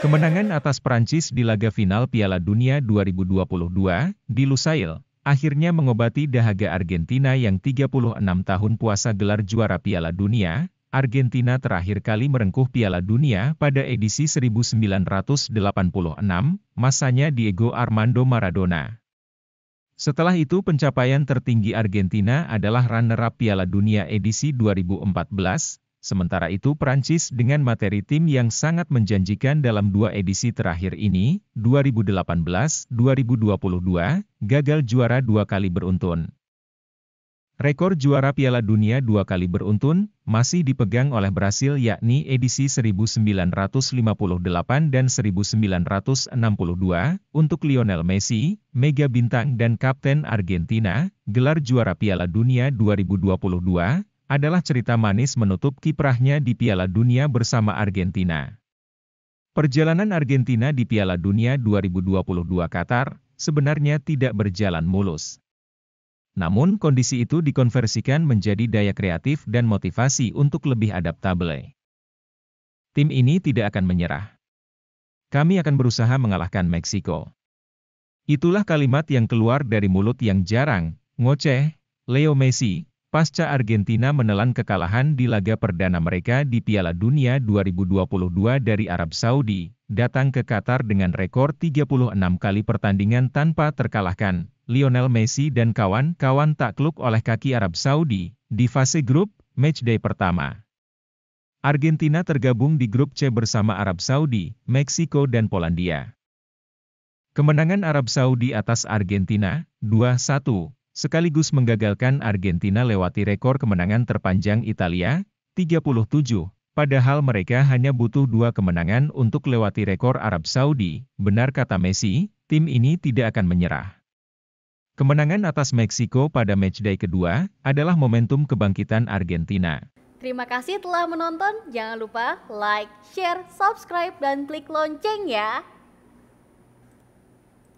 Kemenangan atas Prancis di laga final Piala Dunia 2022 di Lusail akhirnya mengobati dahaga Argentina yang 36 tahun puasa gelar juara Piala Dunia. Argentina terakhir kali merengkuh Piala Dunia pada edisi 1986, masanya Diego Armando Maradona. Setelah itu pencapaian tertinggi Argentina adalah runner-up Piala Dunia edisi 2014, Sementara itu Prancis dengan materi tim yang sangat menjanjikan dalam dua edisi terakhir ini, 2018-2022, gagal juara dua kali beruntun. Rekor juara Piala Dunia dua kali beruntun masih dipegang oleh Brasil yakni edisi 1958 dan 1962 untuk Lionel Messi, mega bintang dan kapten Argentina, gelar juara Piala Dunia 2022 adalah cerita manis menutup kiprahnya di Piala Dunia bersama Argentina. Perjalanan Argentina di Piala Dunia 2022 Qatar sebenarnya tidak berjalan mulus. Namun kondisi itu dikonversikan menjadi daya kreatif dan motivasi untuk lebih adaptable. Tim ini tidak akan menyerah. Kami akan berusaha mengalahkan Meksiko. Itulah kalimat yang keluar dari mulut yang jarang, ngoceh, Leo Messi, pasca Argentina menelan kekalahan di laga perdana mereka di Piala Dunia 2022 dari Arab Saudi, datang ke Qatar dengan rekor 36 kali pertandingan tanpa terkalahkan. Lionel Messi dan kawan-kawan takluk oleh kaki Arab Saudi di fase grup matchday pertama. Argentina tergabung di grup C bersama Arab Saudi, Meksiko dan Polandia. Kemenangan Arab Saudi atas Argentina 2-1 sekaligus menggagalkan Argentina lewati rekor kemenangan terpanjang Italia, 37, padahal mereka hanya butuh dua kemenangan untuk lewati rekor Arab Saudi. Benar kata Messi, tim ini tidak akan menyerah. Kemenangan atas Meksiko pada matchday kedua adalah momentum kebangkitan Argentina. Terima kasih telah menonton, jangan lupa like, share, subscribe, dan klik lonceng ya!